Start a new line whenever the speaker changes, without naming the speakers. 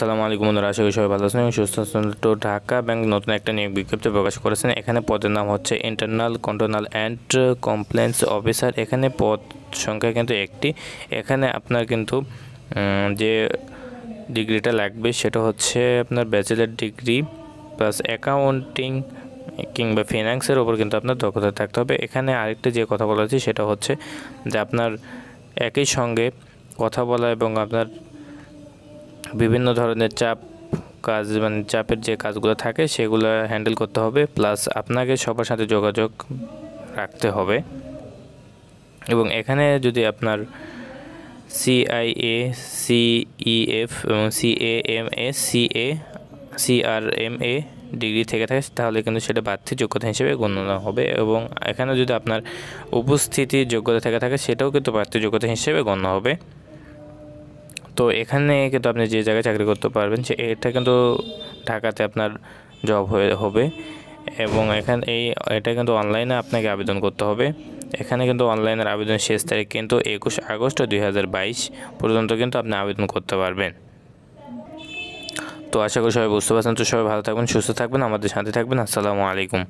সালামু আলাইকুম বন্ধুরা আশা করি সবাই ভালো আছেন সুস্থ আছেন তো ঢাকা ব্যাংক নতুন একটা নিয়োগ বিজ্ঞপ্তি প্রকাশ করেছেন এখানে পদের নাম হচ্ছে internal control and compliance officer এখানে পদ সংখ্যা কিন্তু একটি এখানে আপনার কিন্তু যে ডিগ্রিটা লাগবে সেটা হচ্ছে আপনার ব্যাচেলার ডিগ্রি প্লাস অ্যাকাউন্টিং কিংবা ফিনান্সের ওপর কিন্তু আপনার দক্ষতা থাকতে হবে এখানে আরেকটা যে কথা বলা হচ্ছে সেটা হচ্ছে যে আপনার একই সঙ্গে কথা বলা এবং আপনার বিভিন্ন ধরনের চাপ কাজ মানে চাপের যে কাজগুলো থাকে সেগুলো হ্যান্ডেল করতে হবে প্লাস আপনাকে সবার সাথে যোগাযোগ রাখতে হবে এবং এখানে যদি আপনার সিআইএ সিইএফ e এবং সিএএমএ সিএ সিআরএমএ ডিগ্রি থেকে থাকে তাহলে কিন্তু সেটা বাড়তি যোগ্যতা হিসেবে গণ্য হবে এবং এখানে যদি আপনার উপস্থিতি যোগ্যতা থেকে থাকে সেটাও কিন্তু বাড়তি যোগ্যতা হিসেবে গণ্য হবে তো এখানে কিন্তু আপনি যে জায়গায় চাকরি করতে পারবেন সে এটা কিন্তু ঢাকাতে আপনার জব হয়ে হবে এবং এখান এই এটা কিন্তু অনলাইনে আপনাকে আবেদন করতে হবে এখানে কিন্তু অনলাইনের আবেদন শেষ তারিখ কিন্তু একুশ আগস্ট দুই পর্যন্ত কিন্তু আপনি আবেদন করতে পারবেন তো আশা করি সবাই বুঝতে পারছেন তো সবাই ভালো থাকবেন সুস্থ থাকবেন আমাদের সাথে থাকবেন আসসালামু আলাইকুম